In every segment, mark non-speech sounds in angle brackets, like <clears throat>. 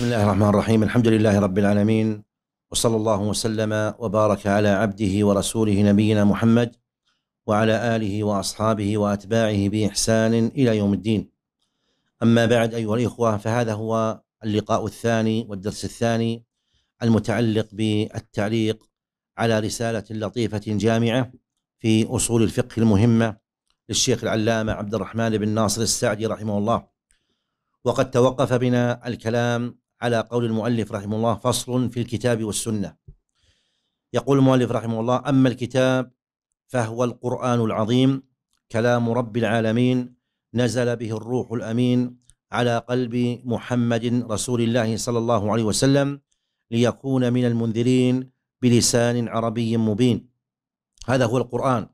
بسم الله الرحمن الرحيم الحمد لله رب العالمين وصلى الله وسلم وبارك على عبده ورسوله نبينا محمد وعلى آله وأصحابه وأتباعه بإحسان إلى يوم الدين أما بعد أيها الإخوة فهذا هو اللقاء الثاني والدرس الثاني المتعلق بالتعليق على رسالة لطيفة جامعة في أصول الفقه المهمة للشيخ العلامة عبد الرحمن بن ناصر السعدي رحمه الله وقد توقف بنا الكلام على قول المؤلف رحمه الله فصل في الكتاب والسنة يقول المؤلف رحمه الله أما الكتاب فهو القرآن العظيم كلام رب العالمين نزل به الروح الأمين على قلب محمد رسول الله صلى الله عليه وسلم ليكون من المنذرين بلسان عربي مبين هذا هو القرآن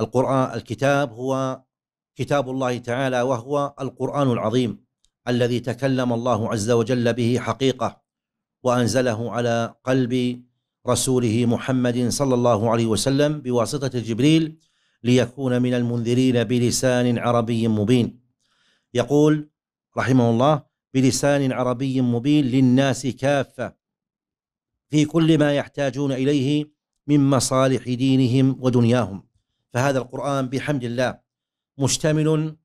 القرآن الكتاب هو كتاب الله تعالى وهو القرآن العظيم الذي تكلم الله عز وجل به حقيقه وانزله على قلب رسوله محمد صلى الله عليه وسلم بواسطه جبريل ليكون من المنذرين بلسان عربي مبين يقول رحمه الله بلسان عربي مبين للناس كافه في كل ما يحتاجون اليه من مصالح دينهم ودنياهم فهذا القران بحمد الله مشتمل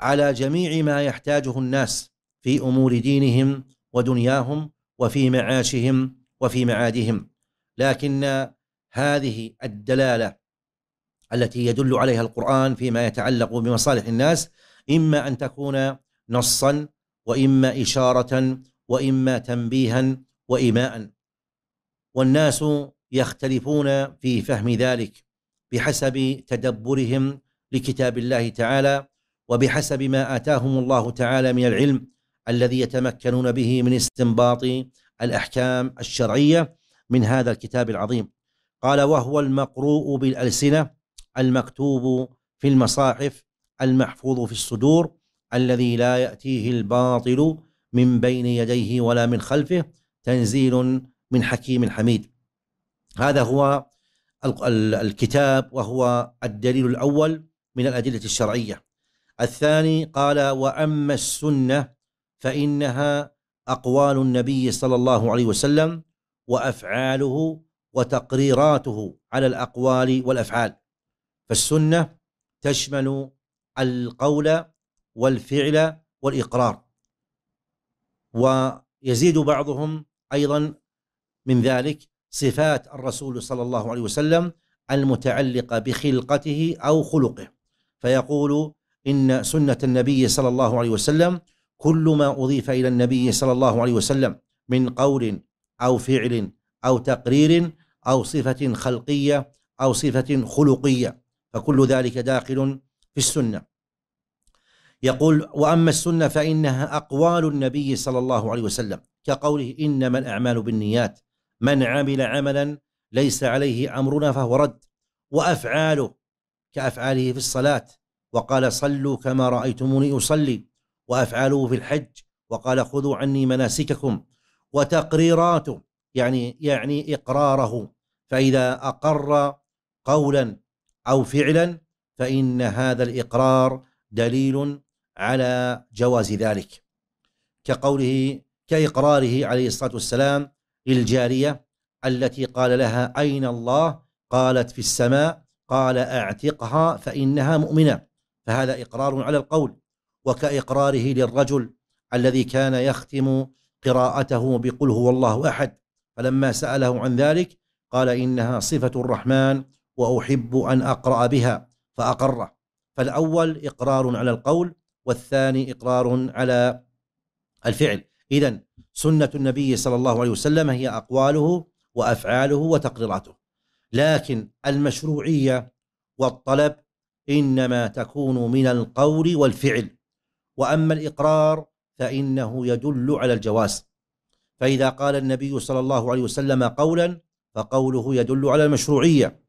على جميع ما يحتاجه الناس في امور دينهم ودنياهم وفي معاشهم وفي معادهم لكن هذه الدلاله التي يدل عليها القران فيما يتعلق بمصالح الناس اما ان تكون نصا واما اشاره واما تنبيها وايماء والناس يختلفون في فهم ذلك بحسب تدبرهم لكتاب الله تعالى وبحسب ما آتاهم الله تعالى من العلم الذي يتمكنون به من استنباط الأحكام الشرعية من هذا الكتاب العظيم قال وهو المقروء بالألسنة المكتوب في المصاحف المحفوظ في الصدور الذي لا يأتيه الباطل من بين يديه ولا من خلفه تنزيل من حكيم حميد هذا هو الكتاب وهو الدليل الأول من الأدلة الشرعية الثاني قال واما السنه فانها اقوال النبي صلى الله عليه وسلم وافعاله وتقريراته على الاقوال والافعال فالسنه تشمل القول والفعل والاقرار ويزيد بعضهم ايضا من ذلك صفات الرسول صلى الله عليه وسلم المتعلقه بخلقته او خلقه فيقول إن سنة النبي صلى الله عليه وسلم كل ما أضيف إلى النبي صلى الله عليه وسلم من قول أو فعل أو تقرير أو صفة خلقية أو صفة خلقية فكل ذلك داخل في السنة يقول وأما السنة فإنها أقوال النبي صلى الله عليه وسلم كقوله إنما الأعمال بالنيات من عمل عملا ليس عليه أمرنا فهو رد وأفعاله كأفعاله في الصلاة وقال صلوا كما رأيتموني أصلي وأفعاله في الحج وقال خذوا عني مناسككم وتقريراته يعني يعني إقراره فإذا أقر قولا أو فعلا فإن هذا الإقرار دليل على جواز ذلك كقوله كإقراره عليه الصلاة والسلام للجارية التي قال لها أين الله قالت في السماء قال أعتقها فإنها مؤمنة فهذا إقرار على القول وكإقراره للرجل الذي كان يختم قراءته بقل هو الله أحد فلما سأله عن ذلك قال إنها صفة الرحمن وأحب أن أقرأ بها فأقره فالأول إقرار على القول والثاني إقرار على الفعل إذا سنة النبي صلى الله عليه وسلم هي أقواله وأفعاله وتقريراته لكن المشروعية والطلب انما تكون من القول والفعل واما الاقرار فانه يدل على الجواز فاذا قال النبي صلى الله عليه وسلم قولا فقوله يدل على المشروعيه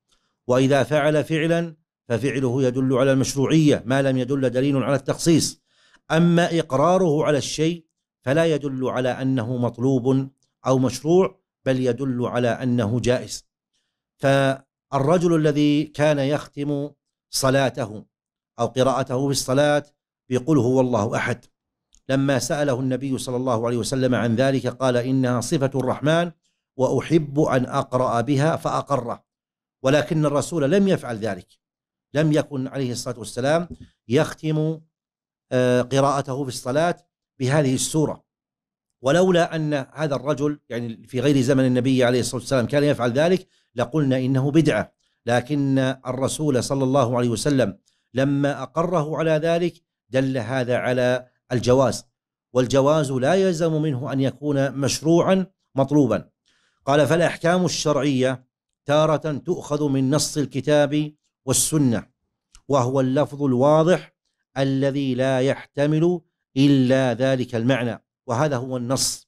واذا فعل فعلا ففعله يدل على المشروعيه ما لم يدل دليل على التخصيص اما اقراره على الشيء فلا يدل على انه مطلوب او مشروع بل يدل على انه جائز فالرجل الذي كان يختم صلاته أو قراءته في الصلاة بقل هو الله أحد لما سأله النبي صلى الله عليه وسلم عن ذلك قال إنها صفة الرحمن وأحب أن أقرأ بها فأقره ولكن الرسول لم يفعل ذلك لم يكن عليه الصلاة والسلام يختم آه، قراءته في الصلاة بهذه السورة ولولا أن هذا الرجل يعني في غير زمن النبي عليه الصلاة والسلام كان يفعل ذلك لقلنا إنه بدعة لكن الرسول صلى الله عليه وسلم لما أقره على ذلك دل هذا على الجواز والجواز لا يلزم منه أن يكون مشروعا مطلوبا قال فالأحكام الشرعية تارة تؤخذ من نص الكتاب والسنة وهو اللفظ الواضح الذي لا يحتمل إلا ذلك المعنى وهذا هو النص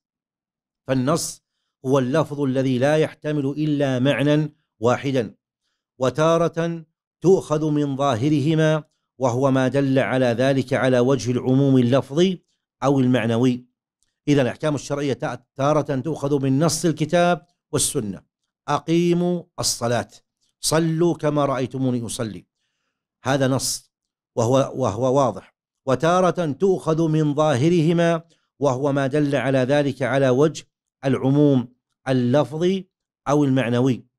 فالنص هو اللفظ الذي لا يحتمل إلا معنى واحدا وتارة تؤخذ من ظاهرهما وهو ما دل على ذلك على وجه العموم اللفظي أو المعنوي إذا الأحكام الشرعية تارة تؤخذ من نص الكتاب والسنة أقيموا الصلاة صلوا كما رأيتموني أصلي هذا نص وهو, وهو واضح وتارة تؤخذ من ظاهرهما وهو ما دل على ذلك على وجه العموم اللفظي أو المعنوي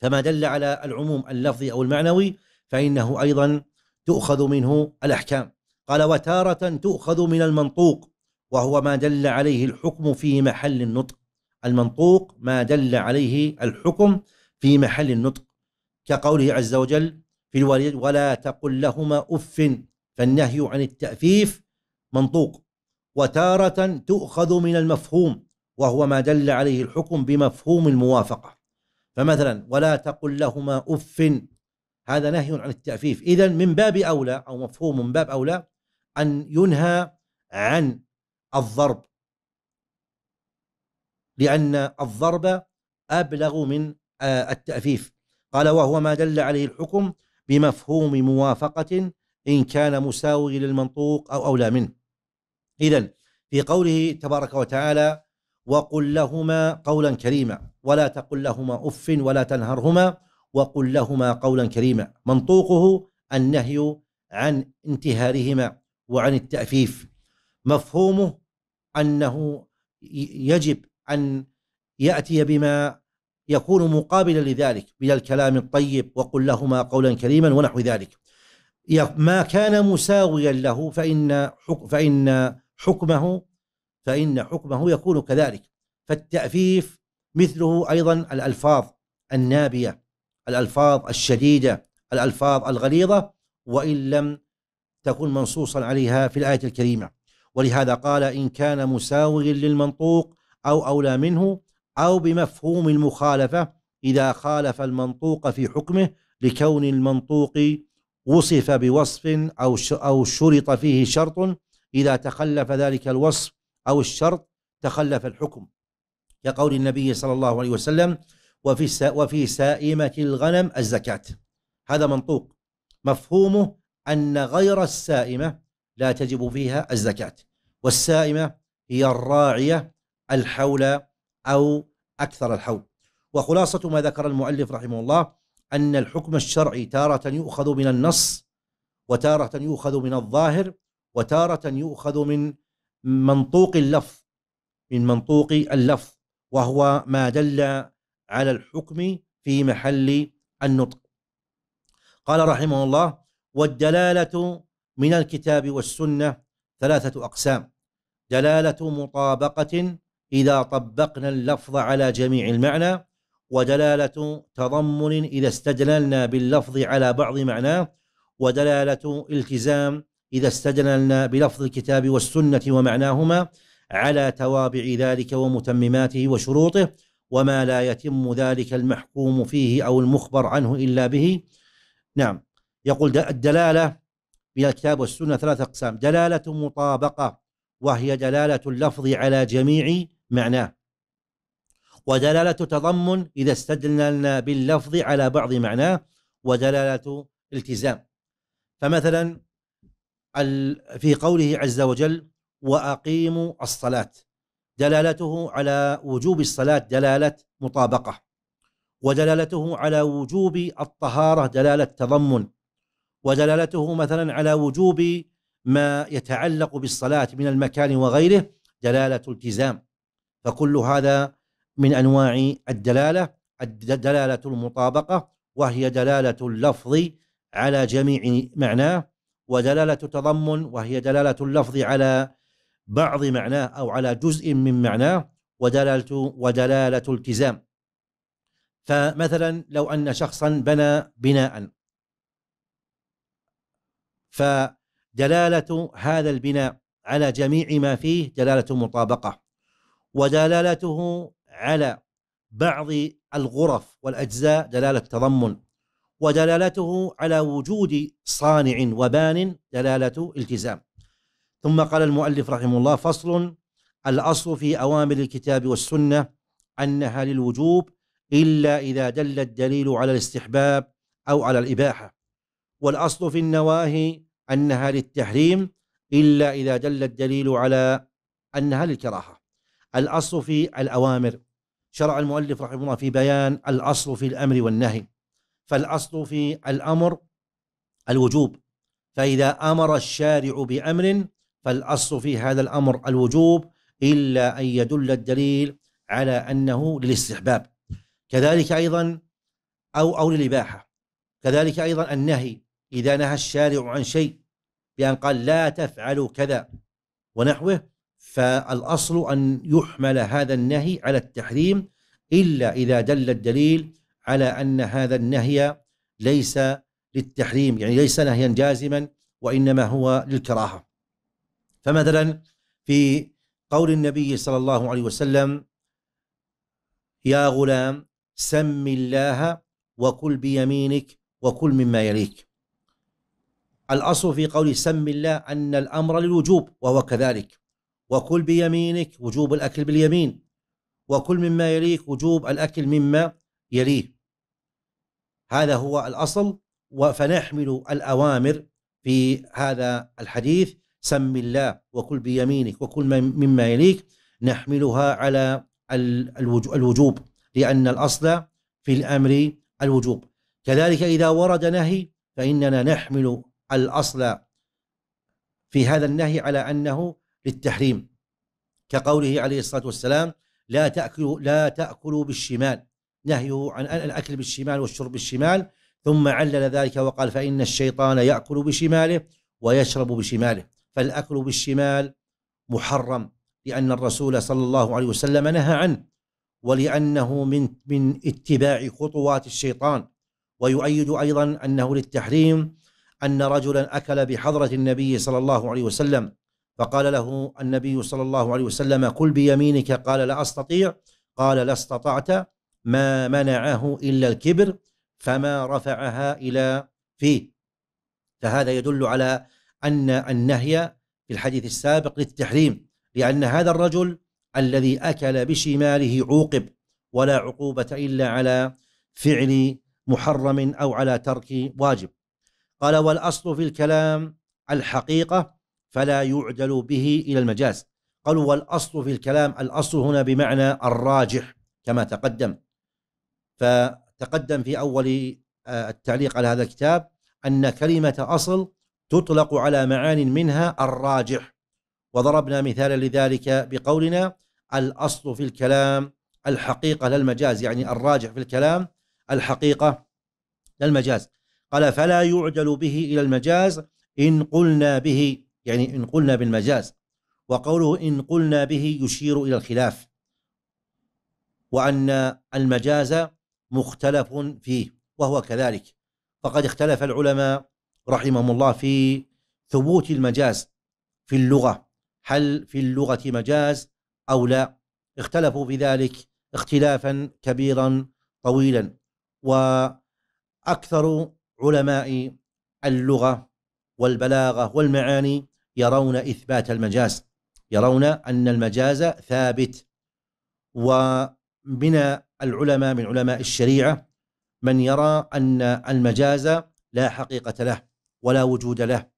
فما دل على العموم اللفظي أو المعنوي فإنه أيضا تؤخذ منه الأحكام قال وتارة تؤخذ من المنطوق وهو ما دل عليه الحكم في محل النطق المنطوق ما دل عليه الحكم في محل النطق كقوله عز وجل في الوالد ولا تقل لهما أف فالنهي عن التأفيف منطوق وتارة تؤخذ من المفهوم وهو ما دل عليه الحكم بمفهوم الموافقة فمثلا ولا تقل لهما اف هذا نهي عن التعفيف اذا من باب اولى او مفهوم من باب اولى ان ينهى عن الضرب لان الضرب ابلغ من آه، التعفيف قال وهو ما دل عليه الحكم بمفهوم موافقه ان كان مساوي للمنطوق او اولى منه اذا في قوله تبارك وتعالى وقل لهما قولا كريما ولا تقل لهما اف ولا تنهرهما وقل لهما قولا كريما منطوقه النهي عن انتهارهما وعن التأفيف مفهومه أنه يجب أن يأتي بما يكون مقابلا لذلك من الكلام الطيب وقل لهما قولا كريما ونحو ذلك ما كان مساويا له فإن فإن حكمه فإن حكمه يكون كذلك فالتأفيف مثله أيضا الألفاظ النابية الألفاظ الشديدة الألفاظ الغليظة وإن لم تكن منصوصا عليها في الآية الكريمة ولهذا قال إن كان مساويا للمنطوق أو أولى منه أو بمفهوم المخالفة إذا خالف المنطوق في حكمه لكون المنطوق وصف بوصف أو أو شرط فيه شرط إذا تخلف ذلك الوصف أو الشرط تخلف الحكم كقول النبي صلى الله عليه وسلم وفي وفي سائمة الغنم الزكاة هذا منطوق مفهومه أن غير السائمة لا تجب فيها الزكاة والسائمة هي الراعية الحول أو أكثر الحول وخلاصة ما ذكر المؤلف رحمه الله أن الحكم الشرعي تارة يؤخذ من النص وتارة يؤخذ من الظاهر وتارة يؤخذ من منطوق اللفظ من منطوق اللفظ وهو ما دل على الحكم في محل النطق قال رحمه الله والدلاله من الكتاب والسنه ثلاثه اقسام دلاله مطابقه اذا طبقنا اللفظ على جميع المعنى ودلاله تضمن اذا استدللنا باللفظ على بعض معناه ودلاله التزام اذا استدللنا بلفظ الكتاب والسنه ومعناهما على توابع ذلك ومتمماته وشروطه وما لا يتم ذلك المحكوم فيه او المخبر عنه الا به نعم يقول الدلاله من الكتاب والسنه ثلاث اقسام دلاله مطابقه وهي دلاله اللفظ على جميع معناه ودلاله تضمن اذا استدللنا باللفظ على بعض معناه ودلاله التزام فمثلا في قوله عز وجل واقيموا الصلاه دلالته على وجوب الصلاه دلاله مطابقه ودلالته على وجوب الطهاره دلاله تضمن ودلالته مثلا على وجوب ما يتعلق بالصلاه من المكان وغيره دلاله التزام فكل هذا من انواع الدلاله دلاله المطابقه وهي دلاله اللفظ على جميع معناه ودلاله تضمن وهي دلاله اللفظ على بعض معناه أو على جزء من معناه ودلالة, ودلالة التزام فمثلا لو أن شخصا بنى بناء فدلالة هذا البناء على جميع ما فيه دلالة مطابقة ودلالته على بعض الغرف والأجزاء دلالة تضمن ودلالته على وجود صانع وبان دلالة التزام ثم قال المؤلف رحمه الله فصل الأصل في أوامر الكتاب والسنة أنها للوجوب إلا إذا دل الدليل على الاستحباب أو على الإباحة والأصل في النواهي أنها للتحريم إلا إذا دل الدليل على أنها للكراهة الأصل في الأوامر شرع المؤلف رحمه الله في بيان الأصل في الأمر والنهي فالأصل في الأمر الوجوب فإذا أمر الشارع بأمر فالأصل في هذا الأمر الوجوب إلا أن يدل الدليل على أنه للاستحباب كذلك أيضا أو أو للإباحة كذلك أيضا النهي إذا نهى الشارع عن شيء بأن قال لا تفعلوا كذا ونحوه فالأصل أن يحمل هذا النهي على التحريم إلا إذا دل الدليل على أن هذا النهي ليس للتحريم يعني ليس نهيا جازما وإنما هو للكراهة فمثلا في قول النبي صلى الله عليه وسلم يا غلام سم الله وكل بيمينك وكل مما يليك الأصل في قول سم الله أن الأمر للوجوب وهو كذلك وكل بيمينك وجوب الأكل باليمين وكل مما يليك وجوب الأكل مما يليه هذا هو الأصل فنحمل الأوامر في هذا الحديث سم الله وكل بيمينك وكل مما يليك نحملها على الوجوب لأن الأصل في الأمر الوجوب كذلك إذا ورد نهي فإننا نحمل الأصل في هذا النهي على أنه للتحريم كقوله عليه الصلاة والسلام لا تأكلوا لا تأكلوا بالشمال نهيه عن الأكل بالشمال والشرب بالشمال ثم علل ذلك وقال فإن الشيطان يأكل بشماله ويشرب بشماله فالأكل بالشمال محرم لأن الرسول صلى الله عليه وسلم نهى عنه ولأنه من من اتباع خطوات الشيطان ويؤيد أيضا أنه للتحريم أن رجلا أكل بحضرة النبي صلى الله عليه وسلم فقال له النبي صلى الله عليه وسلم كل بيمينك قال لا أستطيع قال لا استطعت ما منعه إلا الكبر فما رفعها إلى فيه فهذا يدل على أن النهي في الحديث السابق للتحريم لأن هذا الرجل الذي أكل بشماله عوقب ولا عقوبة إلا على فعل محرم أو على ترك واجب قال والأصل في الكلام الحقيقة فلا يعدل به إلى المجاز قالوا والأصل في الكلام الأصل هنا بمعنى الراجح كما تقدم فتقدم في أول آه، التعليق على هذا الكتاب أن كلمة أصل تطلق على معان منها الراجح وضربنا مثالا لذلك بقولنا الأصل في الكلام الحقيقة للمجاز يعني الراجح في الكلام الحقيقة للمجاز قال فلا يعدل به إلى المجاز إن قلنا به يعني إن قلنا بالمجاز وقوله إن قلنا به يشير إلى الخلاف وأن المجاز مختلف فيه وهو كذلك فقد اختلف العلماء رحمهم الله في ثبوت المجاز في اللغة هل في اللغة مجاز أو لا اختلفوا في ذلك اختلافا كبيرا طويلا وأكثر علماء اللغة والبلاغة والمعاني يرون إثبات المجاز يرون أن المجاز ثابت ومن العلماء من علماء الشريعة من يرى أن المجاز لا حقيقة له ولا وجود له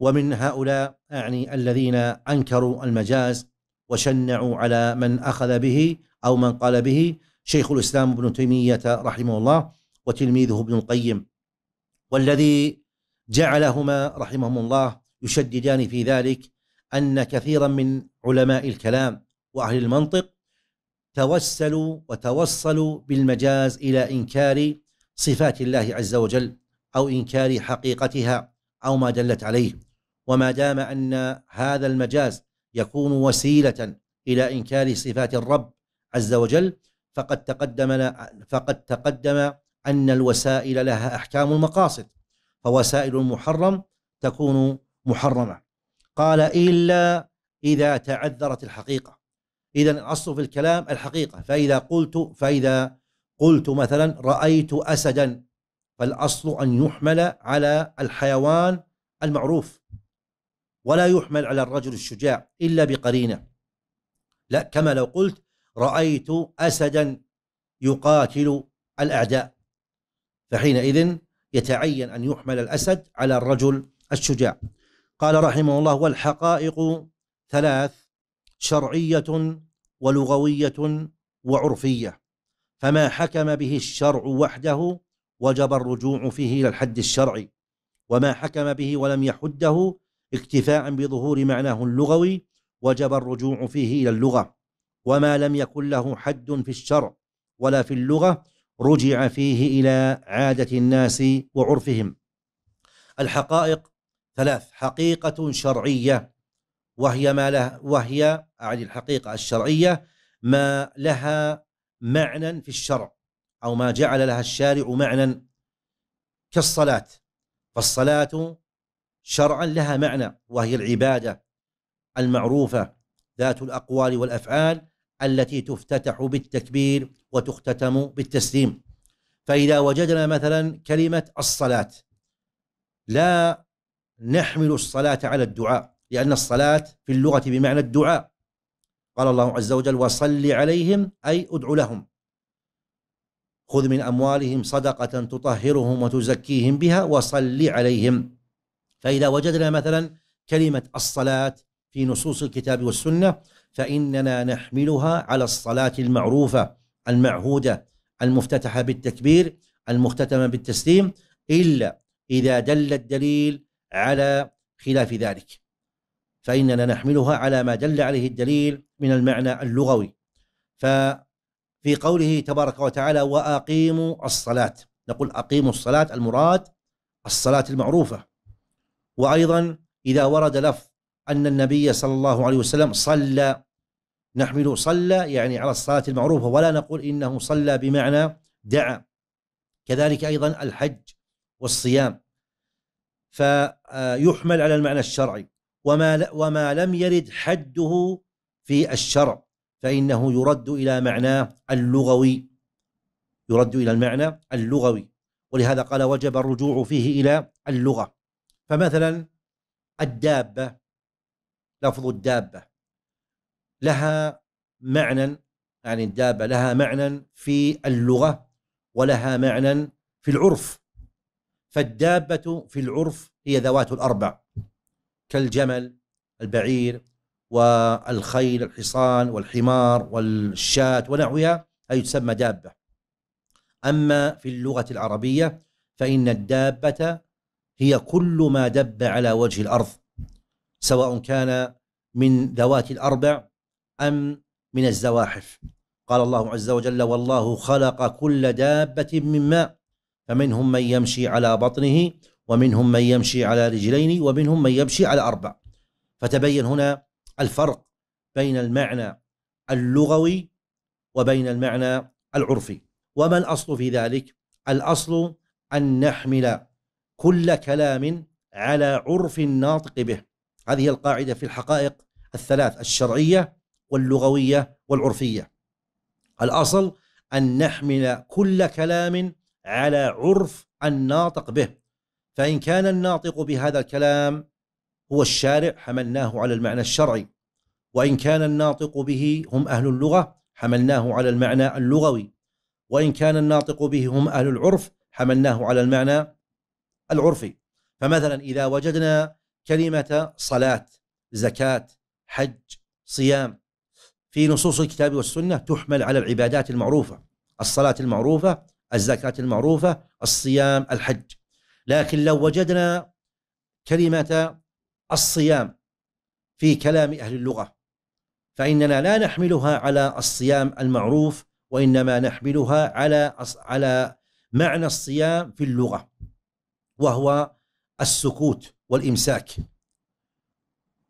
ومن هؤلاء يعني الذين أنكروا المجاز وشنعوا على من أخذ به أو من قال به شيخ الإسلام ابن تيمية رحمه الله وتلميذه ابن القيم والذي جعلهما رحمهم الله يشددان في ذلك أن كثيرا من علماء الكلام وأهل المنطق توسلوا وتوصلوا بالمجاز إلى إنكار صفات الله عز وجل أو إنكار حقيقتها أو ما دلت عليه وما دام أن هذا المجاز يكون وسيلة إلى إنكار صفات الرب عز وجل فقد تقدم فقد تقدم أن الوسائل لها أحكام المقاصد فوسائل المحرم تكون محرمة قال إلا إذا تعذرت الحقيقة إذا الأصل في الكلام الحقيقة فإذا قلت فإذا قلت مثلا رأيت أسدا فالاصل ان يحمل على الحيوان المعروف ولا يحمل على الرجل الشجاع الا بقرينه لا كما لو قلت رايت اسدا يقاتل الاعداء فحينئذ يتعين ان يحمل الاسد على الرجل الشجاع قال رحمه الله والحقائق ثلاث شرعيه ولغويه وعرفيه فما حكم به الشرع وحده وجب الرجوع فيه إلى الحد الشرعي وما حكم به ولم يحده اكتفاء بظهور معناه اللغوي وجب الرجوع فيه إلى اللغة وما لم يكن له حد في الشرع ولا في اللغة رجع فيه إلى عادة الناس وعرفهم الحقائق ثلاث حقيقة شرعية وهي ما لها وهي أعني الحقيقة الشرعية ما لها معنى في الشرع أو ما جعل لها الشارع معنى كالصلاة فالصلاة شرعا لها معنى وهي العبادة المعروفة ذات الأقوال والأفعال التي تفتتح بالتكبير وتختتم بالتسليم فإذا وجدنا مثلا كلمة الصلاة لا نحمل الصلاة على الدعاء لأن الصلاة في اللغة بمعنى الدعاء قال الله عز وجل وصل عليهم أي ادع لهم خذ من اموالهم صدقه تطهرهم وتزكيهم بها وصل عليهم فاذا وجدنا مثلا كلمه الصلاه في نصوص الكتاب والسنه فاننا نحملها على الصلاه المعروفه المعهوده المفتتحه بالتكبير المختتمه بالتسليم الا اذا دل الدليل على خلاف ذلك فاننا نحملها على ما دل عليه الدليل من المعنى اللغوي ف في قوله تبارك وتعالى واقيموا الصلاه نقول اقيموا الصلاه المراد الصلاه المعروفه وايضا اذا ورد لفظ ان النبي صلى الله عليه وسلم صلى نحمل صلى يعني على الصلاه المعروفه ولا نقول انه صلى بمعنى دعا كذلك ايضا الحج والصيام فيحمل على المعنى الشرعي وما وما لم يرد حده في الشرع فإنه يرد إلى معناه اللغوي يرد إلى المعنى اللغوي ولهذا قال وجب الرجوع فيه إلى اللغة فمثلا الدابة لفظ الدابة لها معنى يعني الدابة لها معنى في اللغة ولها معنى في العرف فالدابة في العرف هي ذوات الأربع كالجمل البعير والخيل الحصان والحمار والشاة ونحوها هذه تسمى دابة أما في اللغة العربية فإن الدابة هي كل ما دب على وجه الأرض سواء كان من ذوات الأربع أم من الزواحف قال الله عز وجل والله خلق كل دابة من ماء فمنهم من يمشي على بطنه ومنهم من يمشي على رجلين ومنهم من يمشي على أربع فتبين هنا الفرق بين المعنى اللغوي وبين المعنى العرفي وما الأصل في ذلك؟ الأصل أن نحمل كل كلام على عرف الناطق به هذه القاعدة في الحقائق الثلاث الشرعية واللغوية والعرفية الأصل أن نحمل كل كلام على عرف الناطق به فإن كان الناطق بهذا الكلام هو الشارع حملناه على المعنى الشرعي وإن كان الناطق به هم أهل اللغة حملناه على المعنى اللغوي وإن كان الناطق به هم أهل العرف حملناه على المعنى العرفي فمثلا إذا وجدنا كلمة صلاة زكاة حج صيام في نصوص الكتاب والسنة تحمل على العبادات المعروفة الصلاة المعروفة الزكاة المعروفة الصيام الحج لكن لو وجدنا كلمة الصيام في كلام أهل اللغة فإننا لا نحملها على الصيام المعروف وإنما نحملها على على معنى الصيام في اللغة وهو السكوت والإمساك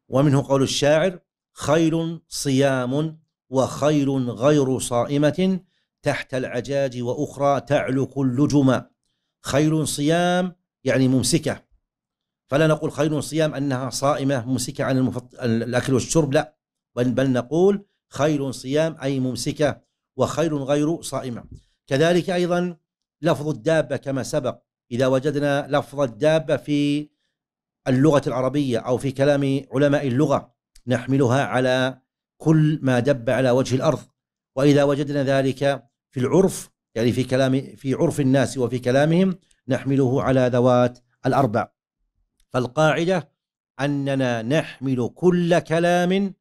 ومنه قول الشاعر خير صيام وخير غير صائمة تحت العجاج وأخرى تعلق اللجما خير صيام يعني ممسكة فلا نقول خير صيام أنها صائمة ممسكة عن المفط... الأكل والشرب لا بل, بل نقول خير صيام أي ممسكة وخير غير صائمة كذلك أيضا لفظ الدابة كما سبق إذا وجدنا لفظ الدابة في اللغة العربية أو في كلام علماء اللغة نحملها على كل ما دب على وجه الأرض وإذا وجدنا ذلك في العرف يعني في كلام في عرف الناس وفي كلامهم نحمله على ذوات الأربع فالقاعدة أننا نحمل كل كلام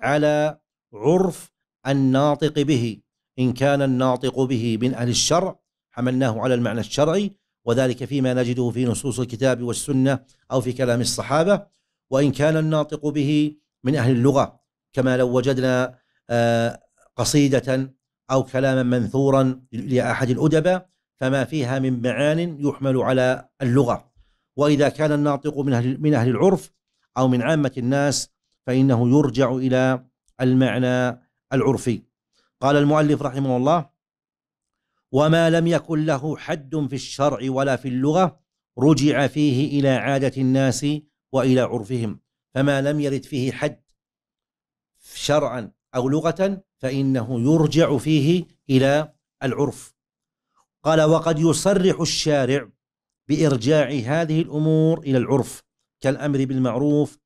على عرف الناطق به إن كان الناطق به من أهل الشرع حملناه على المعنى الشرعي وذلك فيما نجده في نصوص الكتاب والسنة أو في كلام الصحابة وإن كان الناطق به من أهل اللغة كما لو وجدنا آه، قصيدة أو كلاما منثورا لأحد الأدباء فما فيها من معان يحمل على اللغة وإذا كان الناطق من أهل, من أهل العرف أو من عامة الناس فإنه يرجع إلى المعنى العرفي قال المؤلف رحمه الله وما لم يكن له حد في الشرع ولا في اللغة رجع فيه إلى عادة الناس وإلى عرفهم فما لم يرد فيه حد شرعا أو لغة فإنه يرجع فيه إلى العرف قال وقد يصرح الشارع بارجاع هذه الامور الى العرف كالامر بالمعروف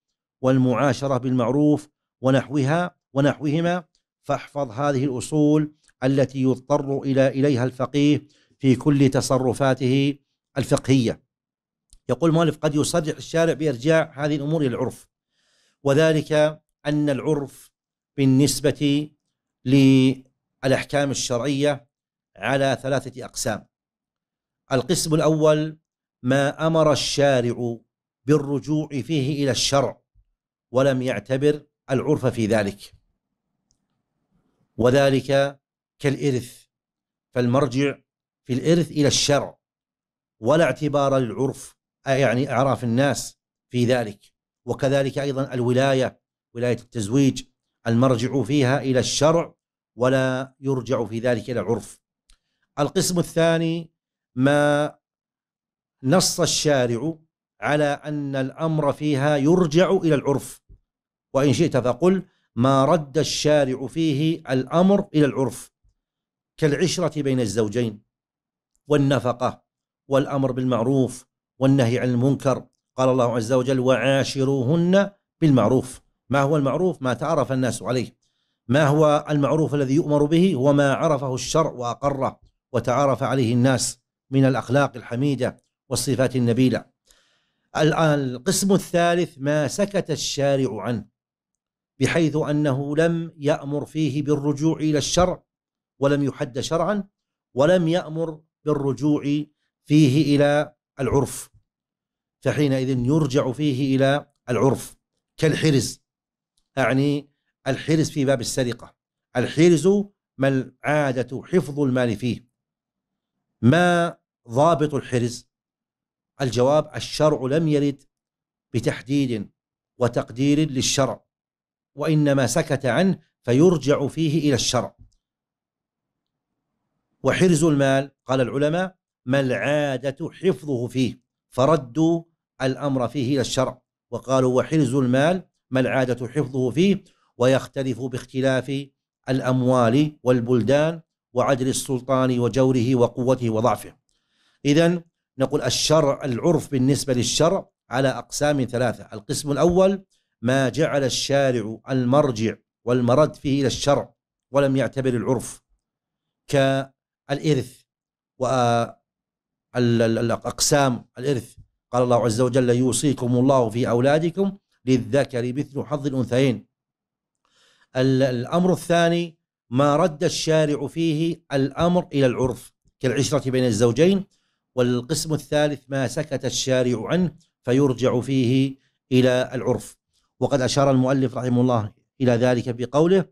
والمعاشره بالمعروف ونحوها ونحوهما فاحفظ هذه الاصول التي يضطر الى اليها الفقيه في كل تصرفاته الفقهيه. يقول المؤلف قد يصرح الشارع بارجاع هذه الامور الى العرف وذلك ان العرف بالنسبه للاحكام الشرعيه على ثلاثه اقسام. القسم الاول ما امر الشارع بالرجوع فيه الى الشرع ولم يعتبر العرف في ذلك وذلك كالارث فالمرجع في الارث الى الشرع ولا اعتبار للعرف آه، يعني اعراف الناس في ذلك وكذلك ايضا الولايه ولايه التزويج المرجع فيها الى الشرع ولا يرجع في ذلك الى العرف القسم الثاني ما نص الشارع على أن الأمر فيها يرجع إلى العرف وإن شئت فقل ما رد الشارع فيه الأمر إلى العرف كالعشرة بين الزوجين والنفقة والأمر بالمعروف والنهي عن المنكر قال الله عز وجل وعاشروهن بالمعروف ما هو المعروف ما تعرف الناس عليه ما هو المعروف الذي يؤمر به وما عرفه الشرع وأقره وتعارف عليه الناس من الأخلاق الحميدة والصفات النبيلة القسم الثالث ما سكت الشارع عنه بحيث أنه لم يأمر فيه بالرجوع إلى الشرع ولم يحد شرعا ولم يأمر بالرجوع فيه إلى العرف فحينئذ يرجع فيه إلى العرف كالحرز أعني الحرز في باب السرقة الحرز ما العادة حفظ المال فيه ما ضابط الحرز الجواب الشرع لم يرد بتحديد وتقدير للشرع وإنما سكت عنه فيرجع فيه إلى الشرع وحرز المال قال العلماء ما العادة حفظه فيه فردوا الأمر فيه إلى الشرع وقالوا وحرز المال ما العادة حفظه فيه ويختلف باختلاف الأموال والبلدان وعدل السلطان وجوره وقوته وضعفه إذا نقول الشرع العرف بالنسبة للشرع على أقسام ثلاثة القسم الأول ما جعل الشارع المرجع والمرد فيه إلى الشرع ولم يعتبر العرف كالإرث والأقسام الإرث قال الله عز وجل يوصيكم الله في أولادكم للذكر مثل حظ الأنثيين الأمر الثاني ما رد الشارع فيه الأمر إلى العرف كالعشرة بين الزوجين والقسم الثالث ما سكت الشارع عنه فيرجع فيه إلى العرف وقد أشار المؤلف رحمه الله إلى ذلك بقوله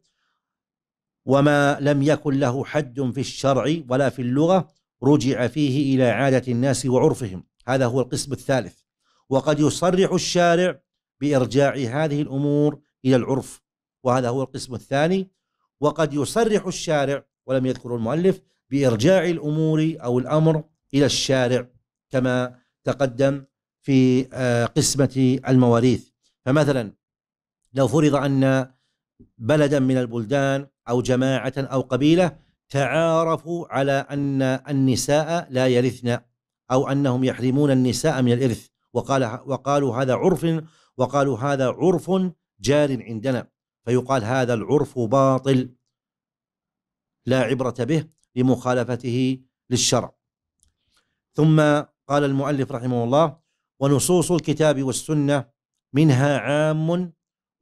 وما لم يكن له حد في الشرع ولا في اللغة رجع فيه إلى عادة الناس وعرفهم هذا هو القسم الثالث وقد يصرح الشارع بإرجاع هذه الأمور إلى العرف وهذا هو القسم الثاني وقد يصرح الشارع ولم يذكر المؤلف بإرجاع الأمور أو الأمر الى الشارع كما تقدم في آه، قسمه المواريث فمثلا لو فرض ان بلدا من البلدان او جماعه او قبيله تعارفوا على ان النساء لا يرثن او انهم يحرمون النساء من الارث وقال وقالوا هذا عرف وقالوا هذا عرف جار عندنا فيقال هذا العرف باطل لا عبرة به لمخالفته للشرع ثم قال المؤلف رحمه الله ونصوص الكتاب والسنه منها عام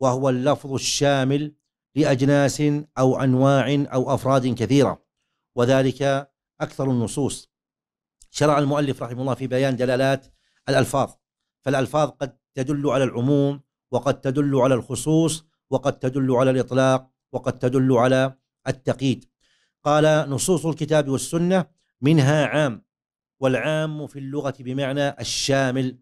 وهو اللفظ الشامل لاجناس او انواع او افراد كثيره وذلك اكثر النصوص شرع المؤلف رحمه الله في بيان دلالات الالفاظ فالالفاظ قد تدل على العموم وقد تدل على الخصوص وقد تدل على الاطلاق وقد تدل على التقييد قال نصوص الكتاب والسنه منها عام والعام في اللغة بمعنى الشامل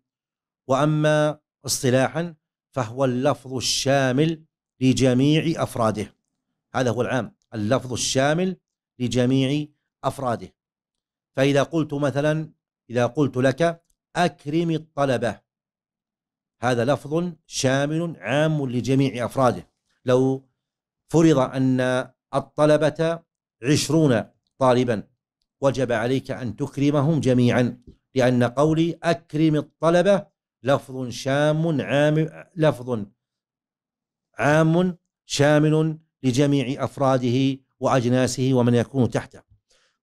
وأما اصطلاحا فهو اللفظ الشامل لجميع أفراده هذا هو العام اللفظ الشامل لجميع أفراده فإذا قلت مثلا إذا قلت لك أكرم الطلبة هذا لفظ شامل عام لجميع أفراده لو فرض أن الطلبة عشرون طالبا وجب عليك أن تكرمهم جميعا لأن قولي أكرم الطلبة لفظ شام عام لفظ عام شامل لجميع أفراده وأجناسه ومن يكون تحته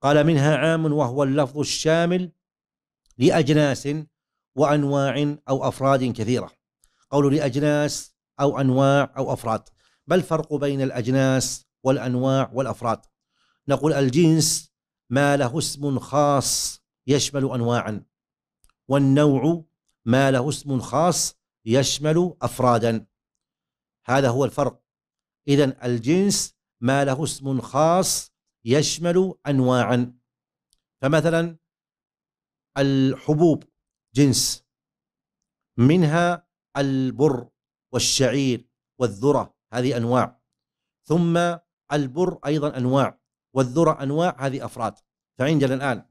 قال منها عام وهو اللفظ الشامل لأجناس وأنواع أو أفراد كثيرة قول لأجناس أو أنواع أو أفراد ما الفرق بين الأجناس والأنواع والأفراد نقول الجنس ما له اسم خاص يشمل انواعا والنوع ما له اسم خاص يشمل افرادا هذا هو الفرق اذا الجنس ما له اسم خاص يشمل انواعا فمثلا الحبوب جنس منها البر والشعير والذره هذه انواع ثم البر ايضا انواع والذرة أنواع هذه أفراد فعندنا الآن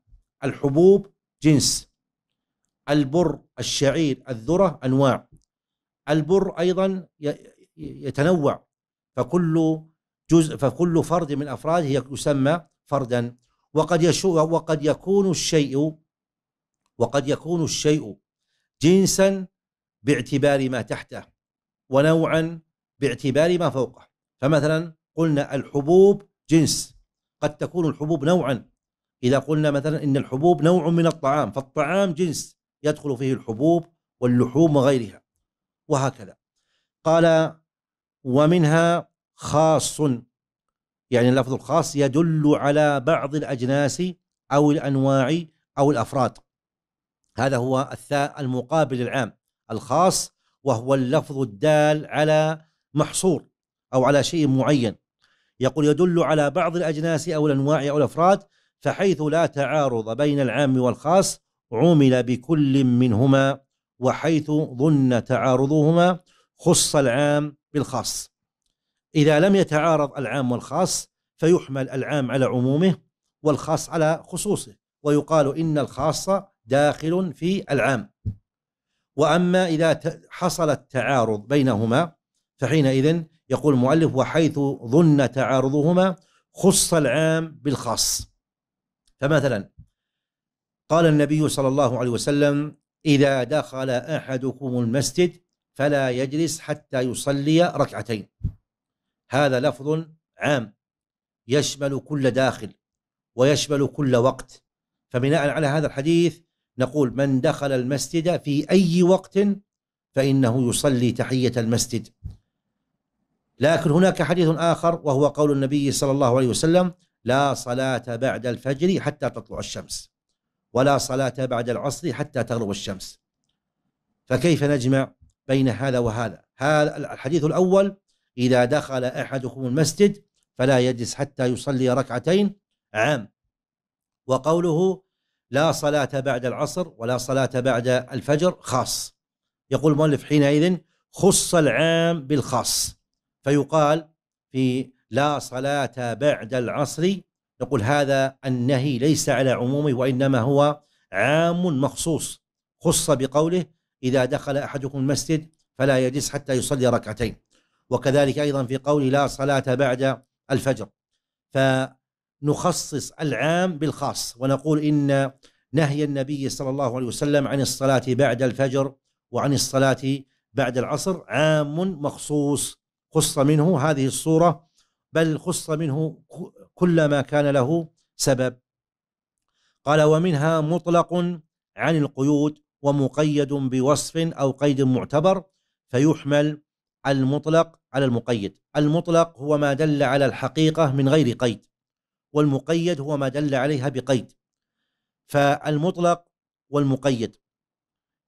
الحبوب جنس البر الشعير الذرة أنواع البر أيضا يتنوع فكل جزء فكل فرد من أفراده يسمى فردا وقد يشو وقد يكون الشيء وقد يكون الشيء جنسا باعتبار ما تحته ونوعا باعتبار ما فوقه فمثلا قلنا الحبوب جنس قد تكون الحبوب نوعا إذا قلنا مثلا إن الحبوب نوع من الطعام فالطعام جنس يدخل فيه الحبوب واللحوم وغيرها وهكذا قال ومنها خاص يعني اللفظ الخاص يدل على بعض الأجناس أو الأنواع أو الأفراد هذا هو الثاء المقابل العام الخاص وهو اللفظ الدال على محصور أو على شيء معين يقول يدل على بعض الأجناس أو الأنواع أو الأفراد فحيث لا تعارض بين العام والخاص عُمل بكل منهما وحيث ظن تعارضهما خص العام بالخاص إذا لم يتعارض العام والخاص فيحمل العام على عمومه والخاص على خصوصه ويقال إن الخاص داخل في العام وأما إذا حصل التعارض بينهما فحينئذ يقول المؤلف وحيث ظن تعارضهما خص العام بالخاص فمثلا قال النبي صلى الله عليه وسلم إذا دخل أحدكم المسجد فلا يجلس حتى يصلي ركعتين هذا لفظ عام يشمل كل داخل ويشمل كل وقت فبناء على هذا الحديث نقول من دخل المسجد في أي وقت فإنه يصلي تحية المسجد لكن هناك حديث آخر وهو قول النبي صلى الله عليه وسلم لا صلاة بعد الفجر حتى تطلع الشمس ولا صلاة بعد العصر حتى تغرب الشمس فكيف نجمع بين هذا وهذا هذا الحديث الأول إذا دخل أحدكم المسجد فلا يجلس حتى يصلي ركعتين عام وقوله لا صلاة بعد العصر ولا صلاة بعد الفجر خاص يقول المؤلف حينئذ خص العام بالخاص فيقال في لا صلاة بعد العصر نقول هذا النهي ليس على عمومه وإنما هو عام مخصوص خص بقوله إذا دخل أحدكم المسجد فلا يجلس حتى يصلي ركعتين وكذلك أيضا في قول لا صلاة بعد الفجر فنخصص العام بالخاص ونقول إن نهي النبي صلى الله عليه وسلم عن الصلاة بعد الفجر وعن الصلاة بعد العصر عام مخصوص خص منه هذه الصورة بل خص منه كل ما كان له سبب قال ومنها مطلق عن القيود ومقيد بوصف أو قيد معتبر فيحمل المطلق على المقيد المطلق هو ما دل على الحقيقة من غير قيد والمقيد هو ما دل عليها بقيد فالمطلق والمقيد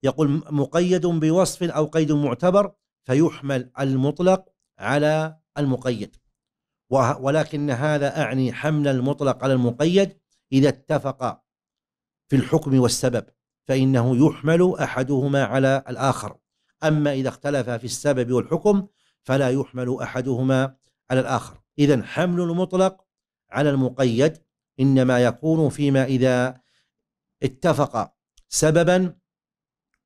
يقول مقيد بوصف أو قيد معتبر فيحمل المطلق على المقيد ولكن هذا أعني حمل المطلق على المقيد إذا اتفق في الحكم والسبب فإنه يحمل أحدهما على الآخر أما إذا اختلف في السبب والحكم فلا يحمل أحدهما على الآخر إذا حمل المطلق على المقيد إنما يكون فيما إذا اتفق سببا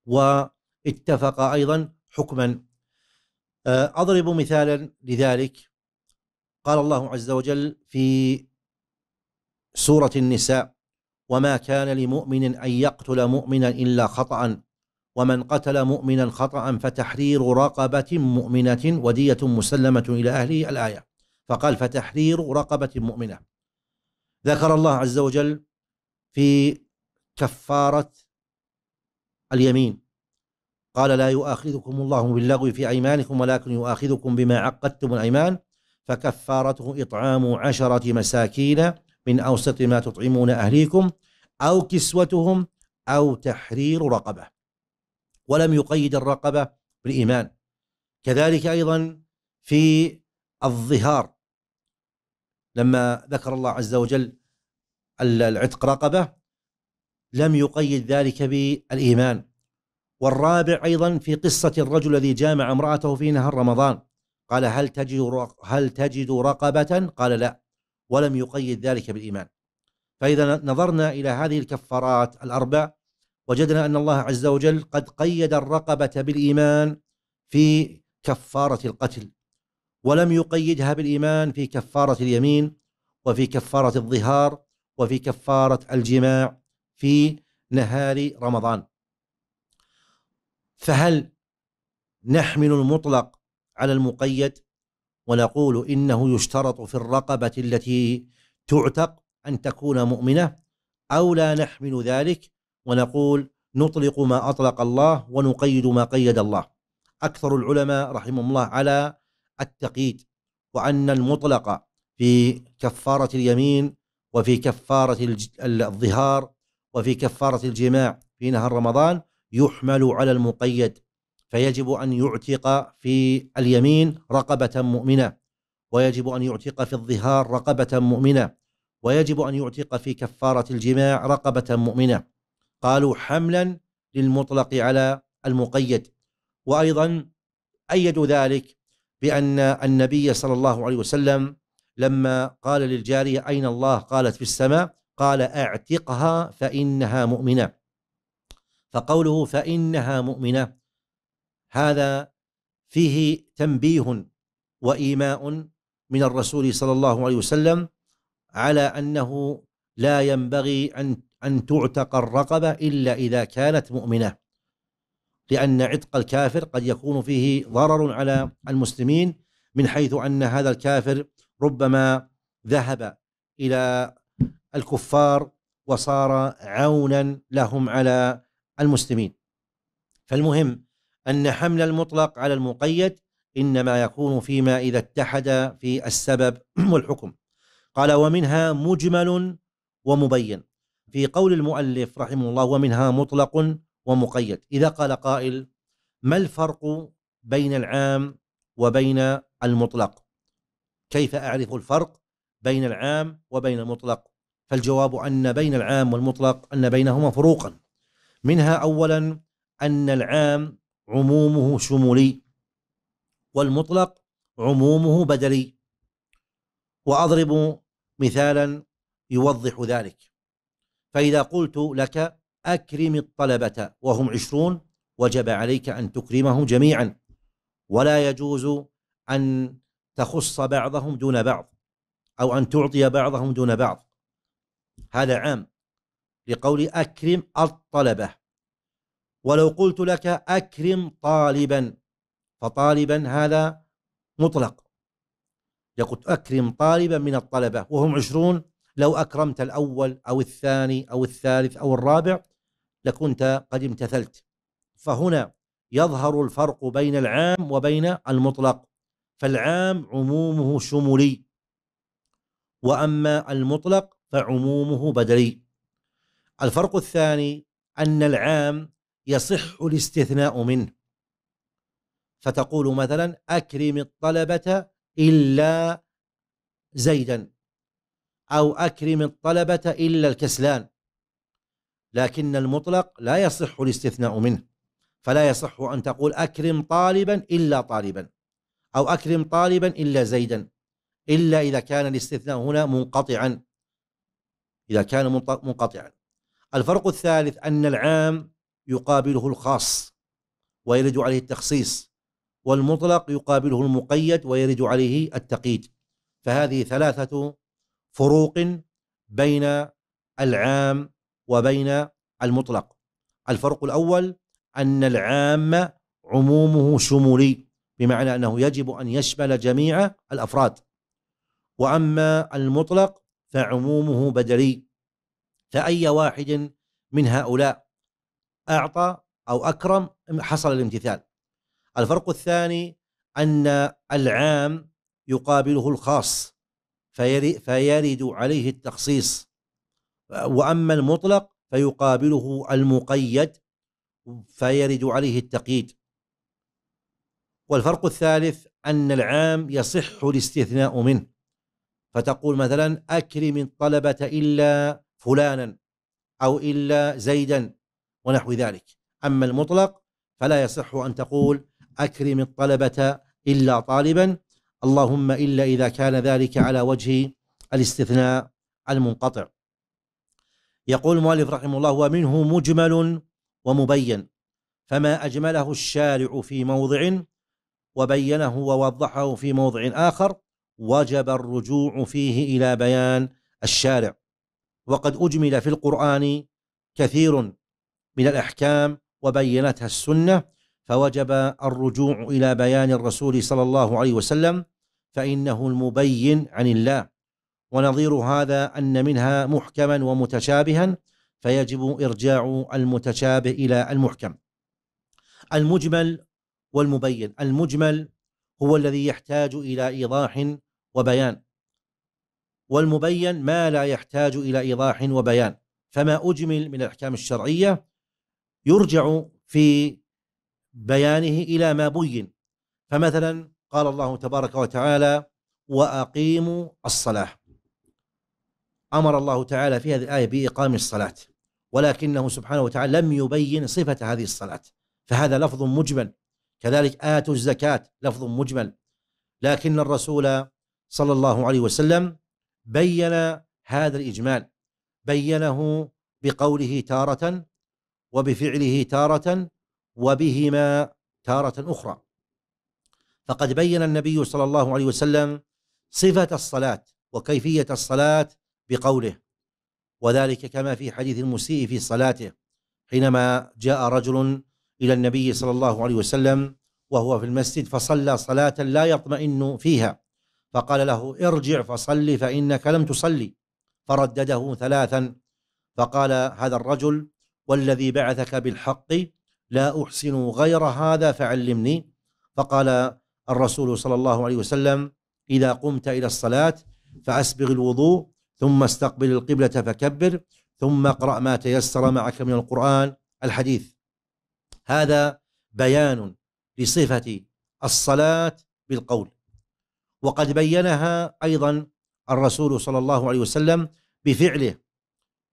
واتفق أيضا حكما آه، أضرب مثالا لذلك قال الله عز وجل في سورة النساء وما كان لمؤمن أن يقتل مؤمنا إلا خطأ ومن قتل مؤمنا خطأ فتحرير رقبة مؤمنة ودية مسلمة إلى أهله الآية فقال فتحرير رقبة مؤمنة ذكر الله عز وجل في كفارة اليمين قال لا يؤاخذكم الله باللغو في أيمانكم ولكن يؤاخذكم بما عقدتم الأيمان فكفارته إطعام عشرة مساكين من أوسط ما تطعمون أهليكم أو كسوتهم أو تحرير رقبة ولم يقيد الرقبة بالإيمان كذلك أيضا في الظهار لما ذكر الله عز وجل العتق رقبة لم يقيد ذلك بالإيمان والرابع أيضا في قصة الرجل الذي جامع امرأته في نهار رمضان قال هل تجد هل تجد رقبة؟ قال لا ولم يقيد ذلك بالإيمان فإذا نظرنا إلى هذه الكفارات الأربع وجدنا أن الله عز وجل قد قيد الرقبة بالإيمان في كفارة القتل ولم يقيدها بالإيمان في كفارة اليمين وفي كفارة الظهار وفي كفارة الجماع في نهار رمضان فهل نحمل المطلق على المقيد ونقول انه يشترط في الرقبه التي تعتق ان تكون مؤمنه او لا نحمل ذلك ونقول نطلق ما اطلق الله ونقيد ما قيد الله اكثر العلماء رحمهم الله على التقييد وان المطلق في كفاره اليمين وفي كفاره الظهار وفي كفاره الجماع في نهار رمضان يحمل على المقيد فيجب أن يعتق في اليمين رقبة مؤمنة ويجب أن يعتق في الظهار رقبة مؤمنة ويجب أن يعتق في كفارة الجماع رقبة مؤمنة قالوا حملا للمطلق على المقيد وأيضا أيدوا ذلك بأن النبي صلى الله عليه وسلم لما قال للجارية أين الله قالت في السماء قال أعتقها فإنها مؤمنة فقوله فإنها مؤمنة هذا فيه تنبيه وإيماء من الرسول صلى الله عليه وسلم على أنه لا ينبغي أن أن تعتق الرقبة إلا إذا كانت مؤمنة لأن عتق الكافر قد يكون فيه ضرر على المسلمين من حيث أن هذا الكافر ربما ذهب إلى الكفار وصار عونا لهم على المسلمين فالمهم أن حمل المطلق على المقيد إنما يكون فيما إذا اتحد في السبب <clears throat> والحكم قال ومنها مجمل ومبين في قول المؤلف رحمه الله ومنها مطلق ومقيد إذا قال قائل ما الفرق بين العام وبين المطلق كيف أعرف الفرق بين العام وبين المطلق فالجواب أن بين العام والمطلق أن بينهما فروقا منها أولا أن العام عمومه شمولي والمطلق عمومه بدلي وأضرب مثالا يوضح ذلك فإذا قلت لك أكرم الطلبة وهم عشرون وجب عليك أن تكرمهم جميعا ولا يجوز أن تخص بعضهم دون بعض أو أن تعطي بعضهم دون بعض هذا عام لقول أكرم الطلبة ولو قلت لك أكرم طالبا فطالبا هذا مطلق يقول أكرم طالبا من الطلبة وهم عشرون لو أكرمت الأول أو الثاني أو الثالث أو الرابع لكنت قد امتثلت فهنا يظهر الفرق بين العام وبين المطلق فالعام عمومه شمولي وأما المطلق فعمومه بدلي الفرق الثاني أن العام يصح الاستثناء منه فتقول مثلا أكرم الطلبة إلا زيدا أو أكرم الطلبة إلا الكسلان لكن المطلق لا يصح الاستثناء منه فلا يصح أن تقول أكرم طالبا إلا طالبا أو أكرم طالبا إلا زيدا إلا إذا كان الاستثناء هنا منقطعا إذا كان منقطعا الفرق الثالث أن العام يقابله الخاص ويرد عليه التخصيص والمطلق يقابله المقيد ويرد عليه التقييد فهذه ثلاثة فروق بين العام وبين المطلق الفرق الأول أن العام عمومه شمولي بمعنى أنه يجب أن يشمل جميع الأفراد وأما المطلق فعمومه بدلي فأي واحد من هؤلاء أعطى أو أكرم حصل الامتثال الفرق الثاني أن العام يقابله الخاص فيرد عليه التخصيص وأما المطلق فيقابله المقيد فيرد عليه التقييد والفرق الثالث أن العام يصح الاستثناء منه فتقول مثلا أكرم الطلبة إلا فلانا أو إلا زيدا ونحو ذلك أما المطلق فلا يصح أن تقول أكرم الطلبة إلا طالبا اللهم إلا إذا كان ذلك على وجه الاستثناء المنقطع يقول المؤلف رحمه الله ومنه مجمل ومبين فما أجمله الشارع في موضع وبينه ووضحه في موضع آخر وجب الرجوع فيه إلى بيان الشارع وقد أجمل في القرآن كثير من الأحكام وبينتها السنة فوجب الرجوع إلى بيان الرسول صلى الله عليه وسلم فإنه المبين عن الله ونظير هذا أن منها محكما ومتشابها فيجب إرجاع المتشابه إلى المحكم المجمل والمبين المجمل هو الذي يحتاج إلى إيضاح وبيان والمبين ما لا يحتاج إلى إيضاح وبيان فما أجمل من الأحكام الشرعية يرجع في بيانه إلى ما بين فمثلا قال الله تبارك وتعالى وأقيموا الصلاة أمر الله تعالى في هذه الآية بإقام الصلاة ولكنه سبحانه وتعالى لم يبين صفة هذه الصلاة فهذا لفظ مجمل كذلك آتوا الزكاة لفظ مجمل لكن الرسول صلى الله عليه وسلم بين هذا الإجمال بينه بقوله تارة وبفعله تارة وبهما تارة أخرى فقد بين النبي صلى الله عليه وسلم صفة الصلاة وكيفية الصلاة بقوله وذلك كما في حديث المسيء في صلاته حينما جاء رجل إلى النبي صلى الله عليه وسلم وهو في المسجد فصلى صلاة لا يطمئن فيها فقال له ارجع فصلي فإنك لم تصلي فردده ثلاثا فقال هذا الرجل والذي بعثك بالحق لا أحسن غير هذا فعلمني فقال الرسول صلى الله عليه وسلم إذا قمت إلى الصلاة فأسبغ الوضوء ثم استقبل القبلة فكبر ثم اقرأ ما تيسر معك من القرآن الحديث هذا بيان لصفة الصلاة بالقول وقد بينها ايضا الرسول صلى الله عليه وسلم بفعله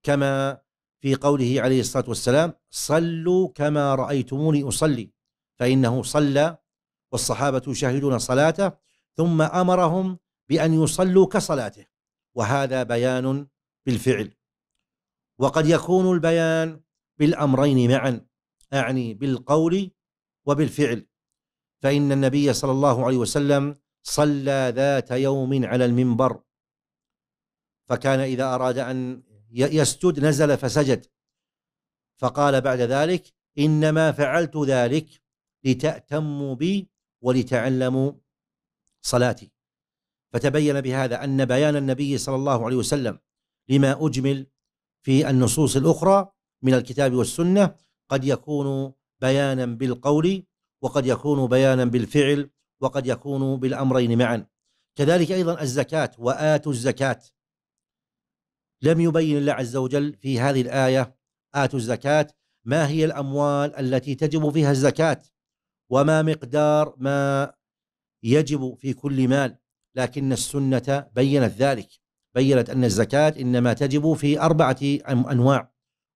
كما في قوله عليه الصلاه والسلام صلوا كما رايتموني اصلي فانه صلى والصحابه يشاهدون صلاته ثم امرهم بان يصلوا كصلاته وهذا بيان بالفعل وقد يكون البيان بالامرين معا اعني بالقول وبالفعل فان النبي صلى الله عليه وسلم صلى ذات يوم على المنبر فكان إذا أراد أن يسجد نزل فسجد فقال بعد ذلك إنما فعلت ذلك لتأتموا بي ولتعلموا صلاتي فتبين بهذا أن بيان النبي صلى الله عليه وسلم لما أجمل في النصوص الأخرى من الكتاب والسنة قد يكون بيانا بالقول وقد يكون بيانا بالفعل وقد يكون بالأمرين معا كذلك أيضا الزكاة وآتوا الزكاة لم يبين الله عز وجل في هذه الآية آتوا الزكاة ما هي الأموال التي تجب فيها الزكاة وما مقدار ما يجب في كل مال لكن السنة بينت ذلك بينت أن الزكاة إنما تجب في أربعة أنواع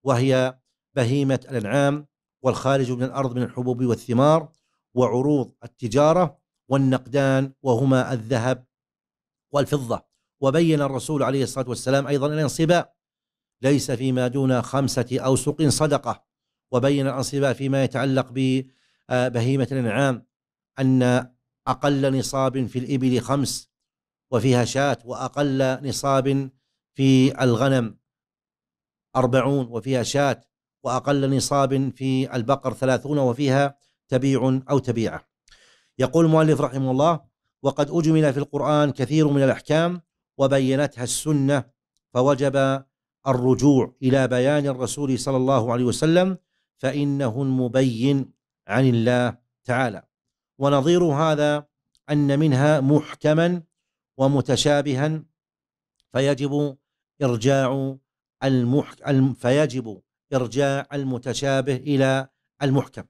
وهي بهيمة الأنعام والخارج من الأرض من الحبوب والثمار وعروض التجارة والنقدان وهما الذهب والفضة وبين الرسول عليه الصلاة والسلام أيضا الانصباء ليس فيما دون خمسة أوسق صدقة وبين الانصباء فيما يتعلق ببهيمة الأنعام أن أقل نصاب في الإبل خمس وفيها شاة وأقل نصاب في الغنم أربعون وفيها شاة وأقل نصاب في البقر ثلاثون وفيها تبيع أو تبيعة يقول المؤلف رحمه الله وقد أجمل في القرآن كثير من الأحكام وبينتها السنة فوجب الرجوع إلى بيان الرسول صلى الله عليه وسلم فإنه المبين عن الله تعالى ونظير هذا أن منها محكما ومتشابها فيجب إرجاع المحكم فيجب إرجاع المتشابه إلى المحكم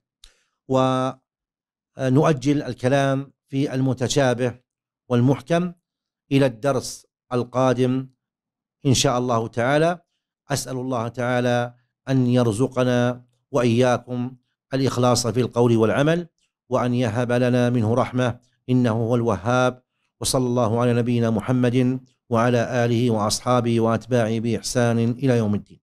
آه، نؤجل الكلام في المتشابه والمحكم الى الدرس القادم ان شاء الله تعالى اسال الله تعالى ان يرزقنا واياكم الاخلاص في القول والعمل وان يهب لنا منه رحمه انه هو الوهاب وصلى الله على نبينا محمد وعلى اله واصحابه واتباعه باحسان الى يوم الدين.